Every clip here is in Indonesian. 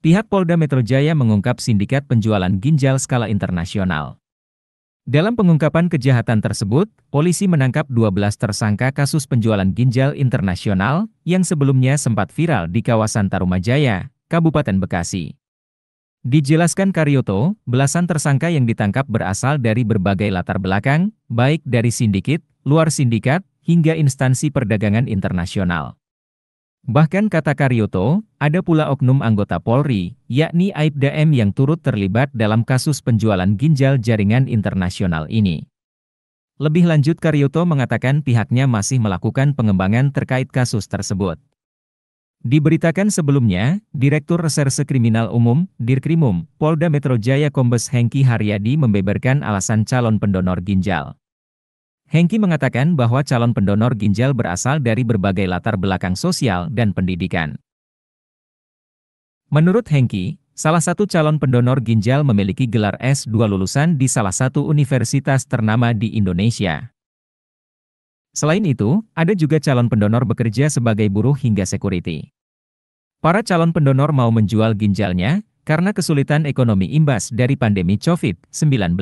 Pihak Polda Metro Jaya mengungkap sindikat penjualan ginjal skala internasional. Dalam pengungkapan kejahatan tersebut, polisi menangkap 12 tersangka kasus penjualan ginjal internasional yang sebelumnya sempat viral di kawasan Tarumajaya, Kabupaten Bekasi. Dijelaskan Karyoto, belasan tersangka yang ditangkap berasal dari berbagai latar belakang, baik dari sindikat, luar sindikat, hingga instansi perdagangan internasional. Bahkan kata Karyoto, ada pula oknum anggota Polri, yakni Aibda M yang turut terlibat dalam kasus penjualan ginjal jaringan internasional ini. Lebih lanjut Karyoto mengatakan pihaknya masih melakukan pengembangan terkait kasus tersebut. Diberitakan sebelumnya, Direktur Reserse Kriminal Umum, Dirkrimum, Polda Metro Jaya Kombes Hengki Haryadi membeberkan alasan calon pendonor ginjal. Hengki mengatakan bahwa calon pendonor ginjal berasal dari berbagai latar belakang sosial dan pendidikan. Menurut Hengki, salah satu calon pendonor ginjal memiliki gelar S2 lulusan di salah satu universitas ternama di Indonesia. Selain itu, ada juga calon pendonor bekerja sebagai buruh hingga security. Para calon pendonor mau menjual ginjalnya karena kesulitan ekonomi imbas dari pandemi COVID-19.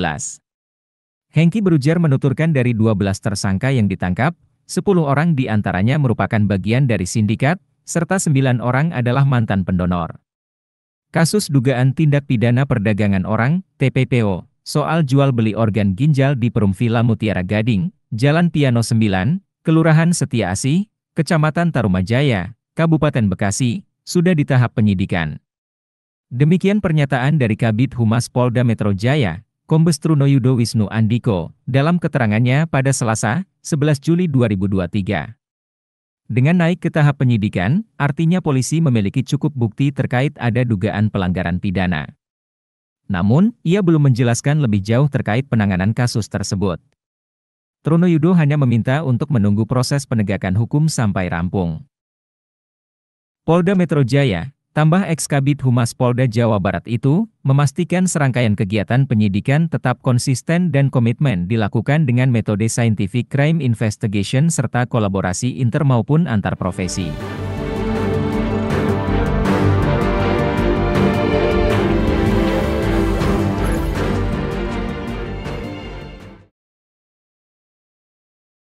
Hengki Berujar menuturkan dari 12 tersangka yang ditangkap, 10 orang di antaranya merupakan bagian dari sindikat, serta 9 orang adalah mantan pendonor. Kasus dugaan tindak pidana perdagangan orang, TPPO, soal jual-beli organ ginjal di Perum Villa Mutiara Gading, Jalan Piano 9, Kelurahan Setia Asih, Kecamatan Tarumajaya, Kabupaten Bekasi, sudah di tahap penyidikan. Demikian pernyataan dari Kabit Humas Polda Metro Jaya, Kombes Truno Yudo Wisnu Andiko, dalam keterangannya pada Selasa, 11 Juli 2023. Dengan naik ke tahap penyidikan, artinya polisi memiliki cukup bukti terkait ada dugaan pelanggaran pidana. Namun, ia belum menjelaskan lebih jauh terkait penanganan kasus tersebut. Truno Yudo hanya meminta untuk menunggu proses penegakan hukum sampai rampung. Polda Metro Jaya, Tambah ekskabit kabit Humas Polda Jawa Barat itu, memastikan serangkaian kegiatan penyidikan tetap konsisten dan komitmen dilakukan dengan metode scientific crime investigation serta kolaborasi inter maupun antar profesi.